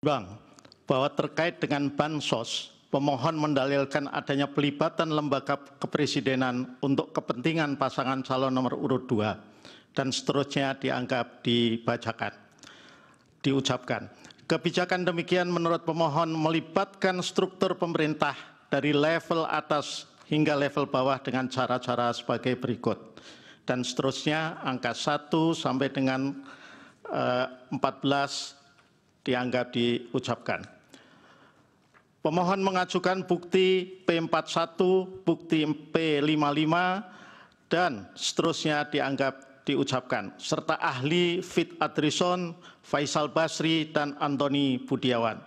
bang bahwa terkait dengan bansos pemohon mendalilkan adanya pelibatan lembaga kepresidenan untuk kepentingan pasangan calon nomor urut dua dan seterusnya dianggap dibacakan diucapkan kebijakan demikian menurut pemohon melibatkan struktur pemerintah dari level atas hingga level bawah dengan cara-cara sebagai berikut dan seterusnya angka 1 sampai dengan uh, eh, 14 dianggap diucapkan. Pemohon mengajukan bukti P41, bukti P55, dan seterusnya dianggap diucapkan, serta ahli Fit Adrison, Faisal Basri, dan Antoni Budiawan.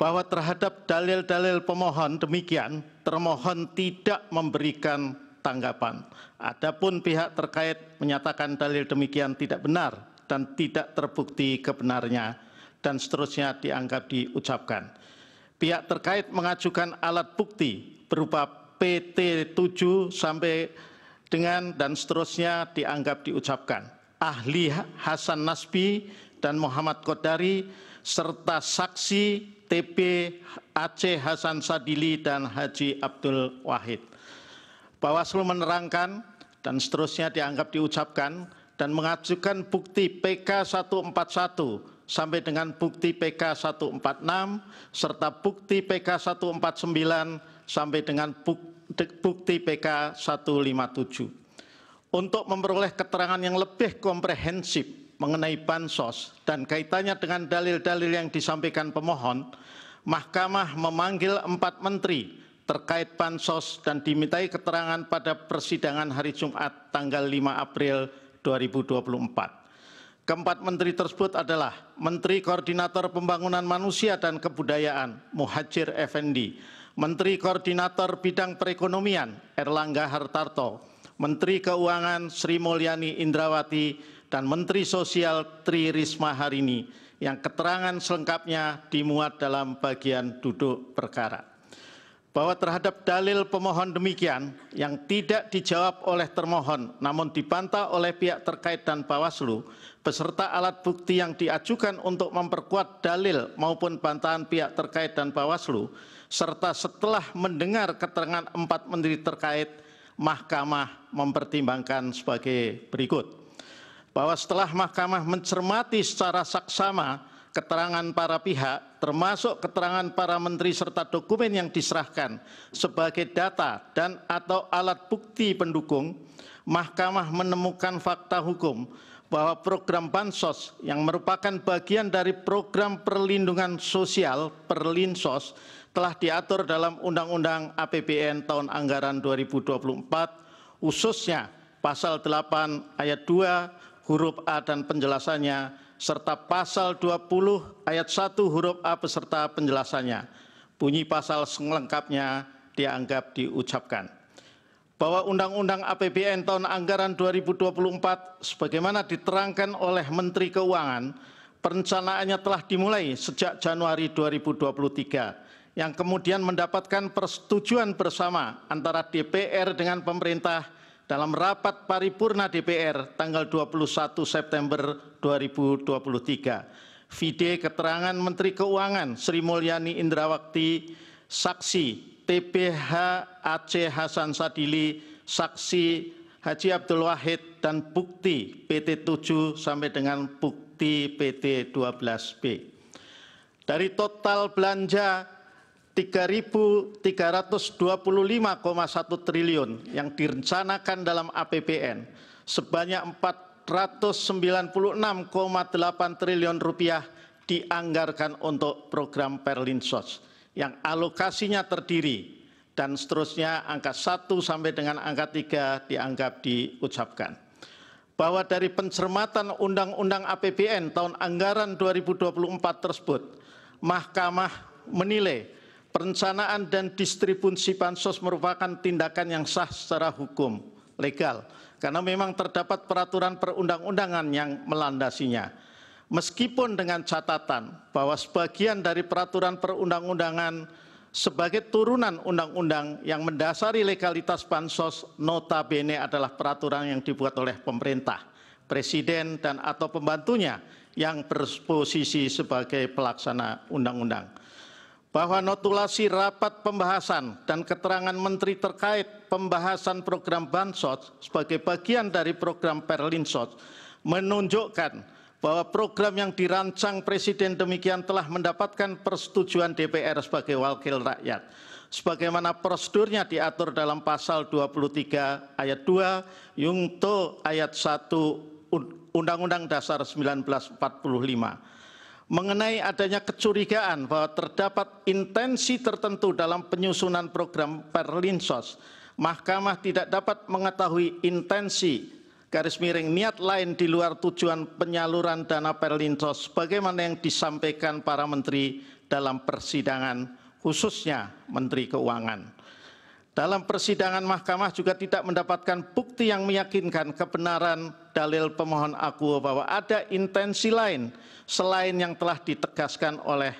Bahwa terhadap dalil-dalil pemohon demikian, termohon tidak memberikan tanggapan. Adapun pihak terkait menyatakan dalil demikian tidak benar dan tidak terbukti kebenarnya dan seterusnya dianggap diucapkan. Pihak terkait mengajukan alat bukti berupa PT 7 sampai dengan dan seterusnya dianggap diucapkan. Ahli Hasan Nasbi dan Muhammad Kodari serta saksi TP Aceh Hasan Sadili dan Haji Abdul Wahid. Bawaslu menerangkan dan seterusnya dianggap diucapkan dan mengajukan bukti PK 141 sampai dengan bukti PK 146 serta bukti PK 149 sampai dengan bukti PK 157. Untuk memperoleh keterangan yang lebih komprehensif mengenai bansos dan kaitannya dengan dalil-dalil yang disampaikan pemohon, Mahkamah memanggil empat menteri terkait bansos dan dimintai keterangan pada persidangan hari Jumat tanggal 5 April 2024. Keempat menteri tersebut adalah Menteri Koordinator Pembangunan Manusia dan Kebudayaan Muhajir Effendi, Menteri Koordinator Bidang Perekonomian Erlangga Hartarto, Menteri Keuangan Sri Mulyani Indrawati, dan Menteri Sosial Tri Risma Harini yang keterangan selengkapnya dimuat dalam bagian duduk perkara bahwa terhadap dalil pemohon demikian yang tidak dijawab oleh termohon namun dibantah oleh pihak terkait dan Bawaslu beserta alat bukti yang diajukan untuk memperkuat dalil maupun bantahan pihak terkait dan Bawaslu serta setelah mendengar keterangan empat menteri terkait Mahkamah mempertimbangkan sebagai berikut bahwa setelah Mahkamah mencermati secara saksama keterangan para pihak termasuk keterangan para menteri serta dokumen yang diserahkan sebagai data dan atau alat bukti pendukung, Mahkamah menemukan fakta hukum bahwa program Bansos yang merupakan bagian dari program perlindungan sosial Perlinsos telah diatur dalam Undang-Undang APBN tahun anggaran 2024, khususnya pasal 8 ayat 2 huruf A dan penjelasannya serta pasal 20 ayat 1 huruf A beserta penjelasannya. Bunyi pasal selengkapnya dianggap diucapkan. Bahwa Undang-Undang APBN tahun anggaran 2024 sebagaimana diterangkan oleh Menteri Keuangan, perencanaannya telah dimulai sejak Januari 2023 yang kemudian mendapatkan persetujuan bersama antara DPR dengan pemerintah dalam rapat paripurna DPR tanggal 21 September 2023. Vide keterangan Menteri Keuangan Sri Mulyani Indrawakti, saksi TPH Aceh Hasan Sadili, saksi Haji Abdul Wahid dan bukti PT 7 sampai dengan bukti PT 12B. Dari total belanja 3.325,1 triliun yang direncanakan dalam APBN sebanyak 496,8 triliun rupiah dianggarkan untuk program Perlinsos yang alokasinya terdiri dan seterusnya angka 1 sampai dengan angka 3 dianggap diucapkan. Bahwa dari pencermatan Undang-Undang APBN tahun anggaran 2024 tersebut, Mahkamah menilai perencanaan dan distribusi bansos merupakan tindakan yang sah secara hukum legal karena memang terdapat peraturan perundang-undangan yang melandasinya. Meskipun dengan catatan bahwa sebagian dari peraturan perundang-undangan sebagai turunan undang-undang yang mendasari legalitas bansos notabene adalah peraturan yang dibuat oleh pemerintah, presiden dan atau pembantunya yang berposisi sebagai pelaksana undang-undang bahwa notulasi rapat pembahasan dan keterangan menteri terkait pembahasan program Bansos sebagai bagian dari program Perlinsos menunjukkan bahwa program yang dirancang Presiden demikian telah mendapatkan persetujuan DPR sebagai wakil rakyat. Sebagaimana prosedurnya diatur dalam pasal 23 ayat 2, Yungto ayat 1 Undang-Undang Dasar 1945 mengenai adanya kecurigaan bahwa terdapat intensi tertentu dalam penyusunan program Perlinsos, Mahkamah tidak dapat mengetahui intensi garis miring niat lain di luar tujuan penyaluran dana Perlinsos bagaimana yang disampaikan para menteri dalam persidangan khususnya Menteri Keuangan dalam persidangan mahkamah juga tidak mendapatkan bukti yang meyakinkan kebenaran dalil pemohon aku bahwa ada intensi lain selain yang telah ditegaskan oleh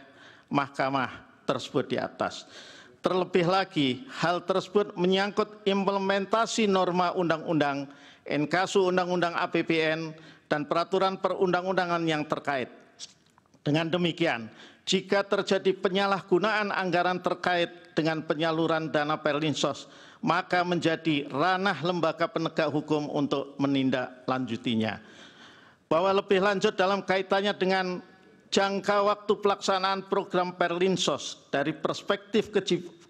mahkamah tersebut di atas. Terlebih lagi, hal tersebut menyangkut implementasi norma undang-undang inkasu Undang-Undang APBN dan peraturan perundang-undangan yang terkait. Dengan demikian, jika terjadi penyalahgunaan anggaran terkait dengan penyaluran dana perlinsos, maka menjadi ranah lembaga penegak hukum untuk menindaklanjutinya. Bahwa lebih lanjut dalam kaitannya dengan jangka waktu pelaksanaan program perlinsos dari perspektif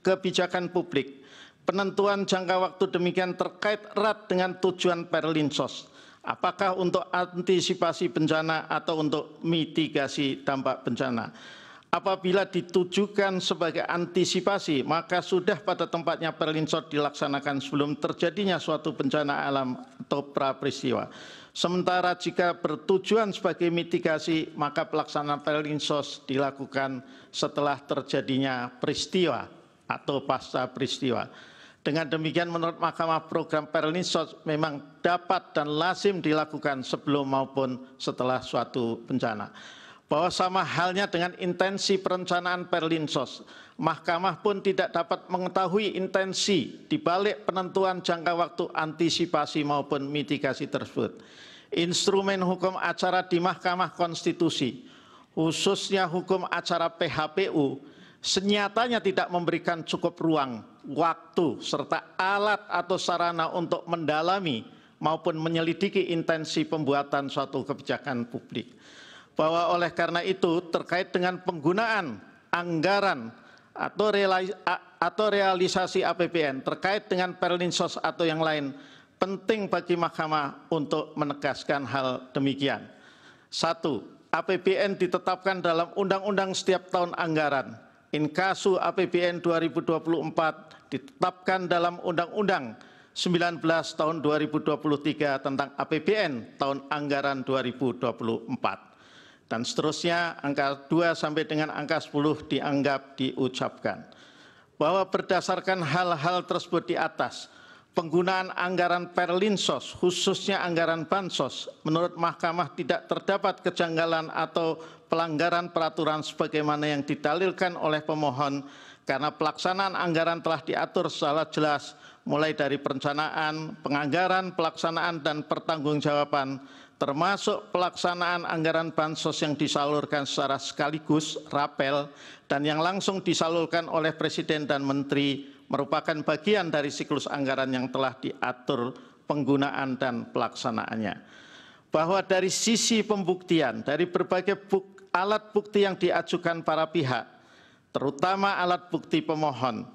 kebijakan publik, penentuan jangka waktu demikian terkait erat dengan tujuan perlinsos, apakah untuk antisipasi bencana atau untuk mitigasi dampak bencana apabila ditujukan sebagai antisipasi maka sudah pada tempatnya perlinsos dilaksanakan sebelum terjadinya suatu bencana alam atau peristiwa. Sementara jika bertujuan sebagai mitigasi maka pelaksanaan perlinsos dilakukan setelah terjadinya peristiwa atau pasca peristiwa. Dengan demikian menurut Mahkamah program Perlinsos memang dapat dan lazim dilakukan sebelum maupun setelah suatu bencana bahwa sama halnya dengan intensi perencanaan Perlinsos, Mahkamah pun tidak dapat mengetahui intensi dibalik penentuan jangka waktu antisipasi maupun mitigasi tersebut. Instrumen hukum acara di Mahkamah Konstitusi, khususnya hukum acara PHPU, senyatanya tidak memberikan cukup ruang, waktu, serta alat atau sarana untuk mendalami maupun menyelidiki intensi pembuatan suatu kebijakan publik bahwa oleh karena itu terkait dengan penggunaan anggaran atau, atau realisasi APBN terkait dengan perlinsos atau yang lain penting bagi mahkamah untuk menegaskan hal demikian. Satu, APBN ditetapkan dalam undang-undang setiap tahun anggaran. Inkasu APBN 2024 ditetapkan dalam undang-undang 19 tahun 2023 tentang APBN tahun anggaran 2024 dan seterusnya angka 2 sampai dengan angka 10 dianggap diucapkan. Bahwa berdasarkan hal-hal tersebut di atas, penggunaan anggaran perlinsos khususnya anggaran bansos menurut mahkamah tidak terdapat kejanggalan atau pelanggaran peraturan sebagaimana yang didalilkan oleh pemohon karena pelaksanaan anggaran telah diatur secara jelas mulai dari perencanaan, penganggaran, pelaksanaan, dan pertanggungjawaban termasuk pelaksanaan anggaran bansos yang disalurkan secara sekaligus rapel dan yang langsung disalurkan oleh Presiden dan Menteri merupakan bagian dari siklus anggaran yang telah diatur penggunaan dan pelaksanaannya. Bahwa dari sisi pembuktian, dari berbagai buk, alat bukti yang diajukan para pihak, terutama alat bukti pemohon,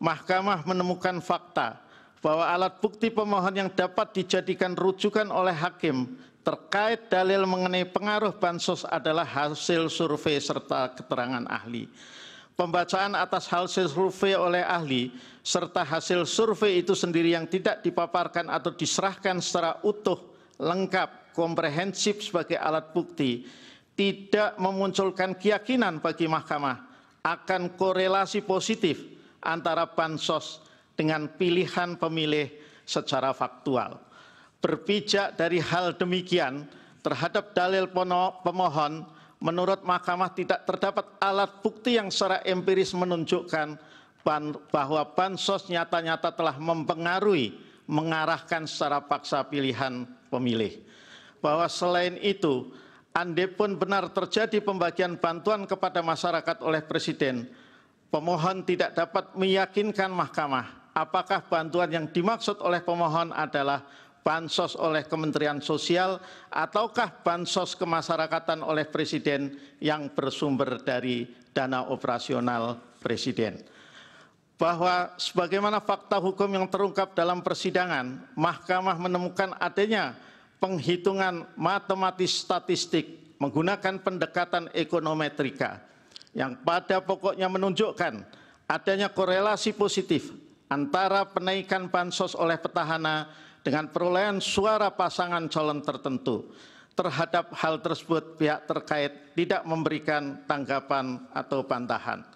Mahkamah menemukan fakta bahwa alat bukti pemohon yang dapat dijadikan rujukan oleh hakim terkait dalil mengenai pengaruh bansos adalah hasil survei serta keterangan ahli. Pembacaan atas hasil survei oleh ahli serta hasil survei itu sendiri yang tidak dipaparkan atau diserahkan secara utuh, lengkap, komprehensif sebagai alat bukti tidak memunculkan keyakinan bagi mahkamah akan korelasi positif antara bansos dengan pilihan pemilih secara faktual berpijak dari hal demikian terhadap dalil pemohon menurut mahkamah tidak terdapat alat bukti yang secara empiris menunjukkan bahwa bansos nyata-nyata telah mempengaruhi mengarahkan secara paksa pilihan pemilih. Bahwa selain itu, andai pun benar terjadi pembagian bantuan kepada masyarakat oleh Presiden, pemohon tidak dapat meyakinkan mahkamah apakah bantuan yang dimaksud oleh pemohon adalah bansos oleh Kementerian Sosial ataukah bansos kemasyarakatan oleh Presiden yang bersumber dari dana operasional Presiden. Bahwa sebagaimana fakta hukum yang terungkap dalam persidangan, Mahkamah menemukan adanya penghitungan matematis statistik menggunakan pendekatan ekonometrika yang pada pokoknya menunjukkan adanya korelasi positif antara penaikan bansos oleh petahana dengan perolehan suara pasangan calon tertentu. Terhadap hal tersebut pihak terkait tidak memberikan tanggapan atau pantahan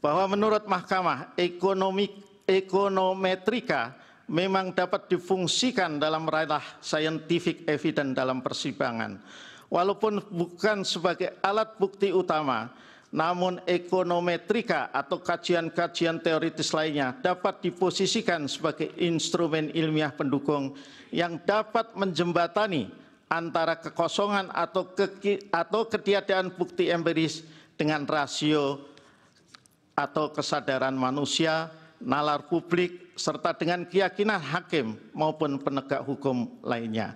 Bahwa menurut Mahkamah ekonomi, ekonometrika memang dapat difungsikan dalam ranah scientific evidence dalam persidangan. Walaupun bukan sebagai alat bukti utama, namun ekonometrika atau kajian-kajian teoritis lainnya dapat diposisikan sebagai instrumen ilmiah pendukung yang dapat menjembatani antara kekosongan atau, ke, atau ketiadaan bukti empiris dengan rasio atau kesadaran manusia, nalar publik, serta dengan keyakinan hakim maupun penegak hukum lainnya.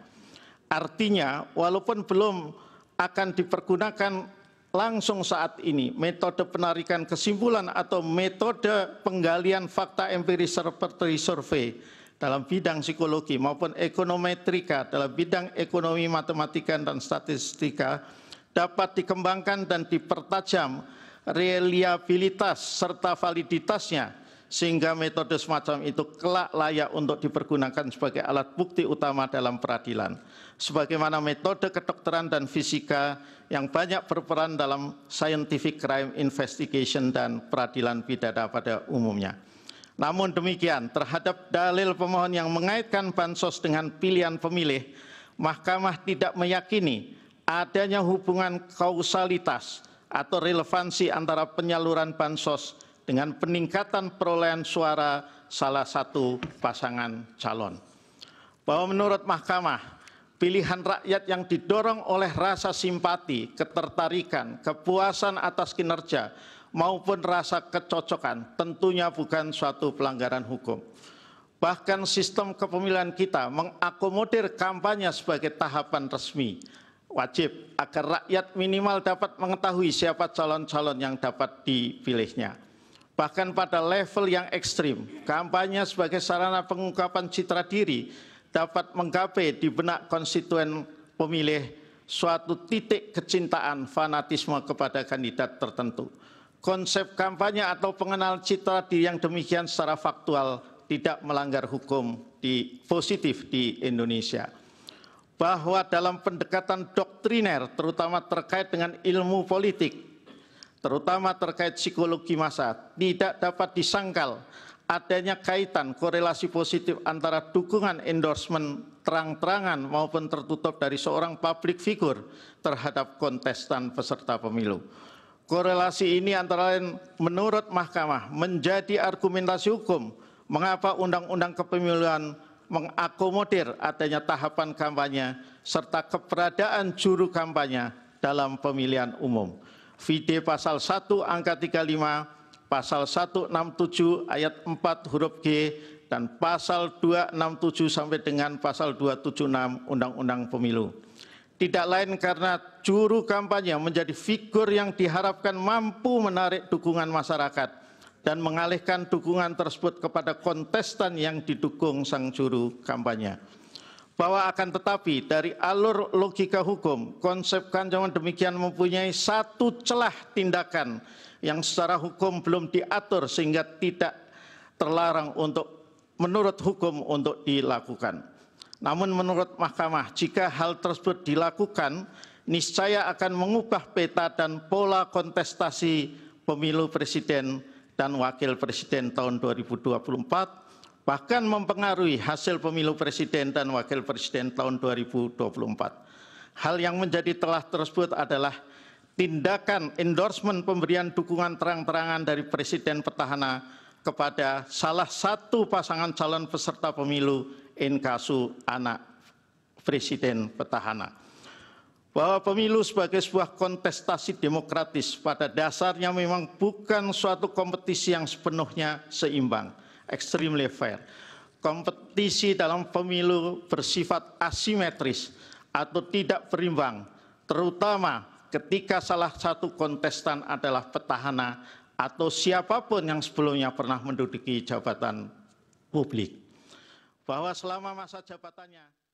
Artinya, walaupun belum akan dipergunakan langsung saat ini metode penarikan kesimpulan atau metode penggalian fakta empiris seperti survei dalam bidang psikologi maupun ekonometrika dalam bidang ekonomi matematika dan statistika dapat dikembangkan dan dipertajam reliabilitas serta validitasnya sehingga metode semacam itu kelak layak untuk dipergunakan sebagai alat bukti utama dalam peradilan. Sebagaimana metode kedokteran dan fisika yang banyak berperan dalam scientific crime investigation dan peradilan pidana pada umumnya. Namun demikian, terhadap dalil pemohon yang mengaitkan bansos dengan pilihan pemilih, Mahkamah tidak meyakini adanya hubungan kausalitas atau relevansi antara penyaluran bansos dengan peningkatan perolehan suara salah satu pasangan calon. Bahwa menurut mahkamah, pilihan rakyat yang didorong oleh rasa simpati, ketertarikan, kepuasan atas kinerja, maupun rasa kecocokan tentunya bukan suatu pelanggaran hukum. Bahkan sistem kepemiluan kita mengakomodir kampanye sebagai tahapan resmi. Wajib agar rakyat minimal dapat mengetahui siapa calon-calon yang dapat dipilihnya bahkan pada level yang ekstrim. Kampanye sebagai sarana pengungkapan citra diri dapat menggapai di benak konstituen pemilih suatu titik kecintaan fanatisme kepada kandidat tertentu. Konsep kampanye atau pengenal citra diri yang demikian secara faktual tidak melanggar hukum di positif di Indonesia. Bahwa dalam pendekatan doktriner terutama terkait dengan ilmu politik terutama terkait psikologi masa tidak dapat disangkal adanya kaitan korelasi positif antara dukungan endorsement terang-terangan maupun tertutup dari seorang publik figur terhadap kontestan peserta pemilu. Korelasi ini antara lain menurut mahkamah menjadi argumentasi hukum mengapa undang-undang kepemiluan mengakomodir adanya tahapan kampanye serta keberadaan juru kampanye dalam pemilihan umum. VD pasal 1 angka 35, pasal 167 ayat 4 huruf G, dan pasal 267 sampai dengan pasal 276 Undang-Undang Pemilu. Tidak lain karena juru kampanye menjadi figur yang diharapkan mampu menarik dukungan masyarakat dan mengalihkan dukungan tersebut kepada kontestan yang didukung sang juru kampanye bahwa akan tetapi dari alur logika hukum, konsep kancaman demikian mempunyai satu celah tindakan yang secara hukum belum diatur sehingga tidak terlarang untuk menurut hukum untuk dilakukan. Namun menurut mahkamah, jika hal tersebut dilakukan, niscaya akan mengubah peta dan pola kontestasi pemilu presiden dan wakil presiden tahun 2024 bahkan mempengaruhi hasil pemilu presiden dan wakil presiden tahun 2024. Hal yang menjadi telah tersebut adalah tindakan endorsement pemberian dukungan terang-terangan dari presiden petahana kepada salah satu pasangan calon peserta pemilu inkasu anak presiden petahana. Bahwa pemilu sebagai sebuah kontestasi demokratis pada dasarnya memang bukan suatu kompetisi yang sepenuhnya seimbang extremely fair. Kompetisi dalam pemilu bersifat asimetris atau tidak berimbang, terutama ketika salah satu kontestan adalah petahana atau siapapun yang sebelumnya pernah menduduki jabatan publik. Bahwa selama masa jabatannya